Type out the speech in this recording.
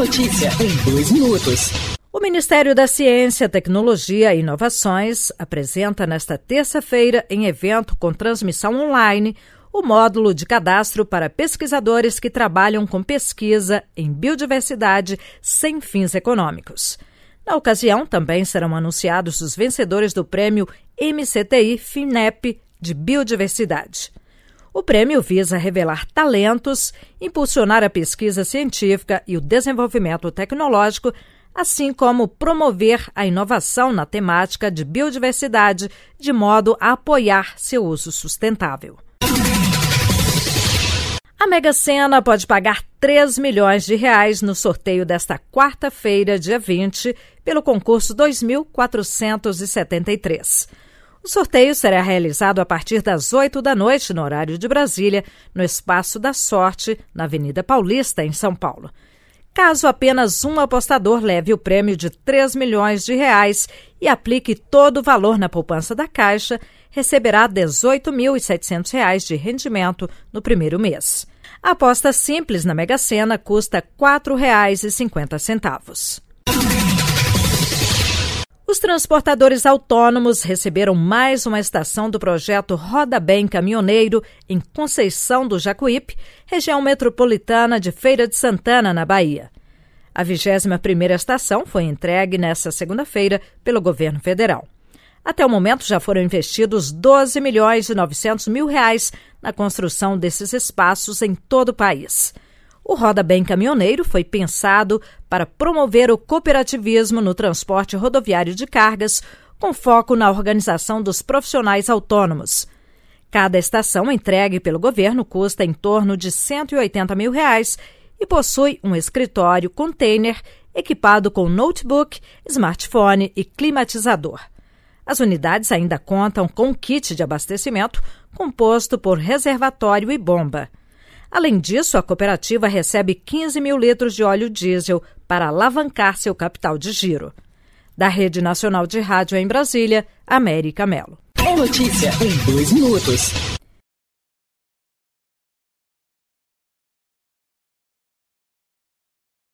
notícia em dois minutos. O Ministério da Ciência, Tecnologia e Inovações apresenta nesta terça-feira, em evento com transmissão online, o módulo de cadastro para pesquisadores que trabalham com pesquisa em biodiversidade sem fins econômicos. Na ocasião, também serão anunciados os vencedores do prêmio MCTI FINEP de Biodiversidade. O prêmio visa revelar talentos, impulsionar a pesquisa científica e o desenvolvimento tecnológico, assim como promover a inovação na temática de biodiversidade, de modo a apoiar seu uso sustentável. A Mega Sena pode pagar 3 milhões de reais no sorteio desta quarta-feira, dia 20, pelo concurso 2473. O sorteio será realizado a partir das 8 da noite, no horário de Brasília, no Espaço da Sorte, na Avenida Paulista, em São Paulo. Caso apenas um apostador leve o prêmio de 3 milhões de reais e aplique todo o valor na poupança da Caixa, receberá R$ 18.700 de rendimento no primeiro mês. A aposta simples na Mega Sena custa R$ 4,50. Os transportadores autônomos receberam mais uma estação do projeto Roda Bem Caminhoneiro em Conceição do Jacuípe, região metropolitana de Feira de Santana, na Bahia. A 21ª estação foi entregue nesta segunda-feira pelo governo federal. Até o momento já foram investidos 12 milhões e 900 mil reais na construção desses espaços em todo o país. O Roda Bem Caminhoneiro foi pensado para promover o cooperativismo no transporte rodoviário de cargas, com foco na organização dos profissionais autônomos. Cada estação entregue pelo governo custa em torno de R$ 180 mil reais e possui um escritório container equipado com notebook, smartphone e climatizador. As unidades ainda contam com um kit de abastecimento composto por reservatório e bomba. Além disso, a cooperativa recebe 15 mil litros de óleo diesel para alavancar seu capital de giro. Da Rede Nacional de Rádio em Brasília, América Melo. É notícia em dois minutos.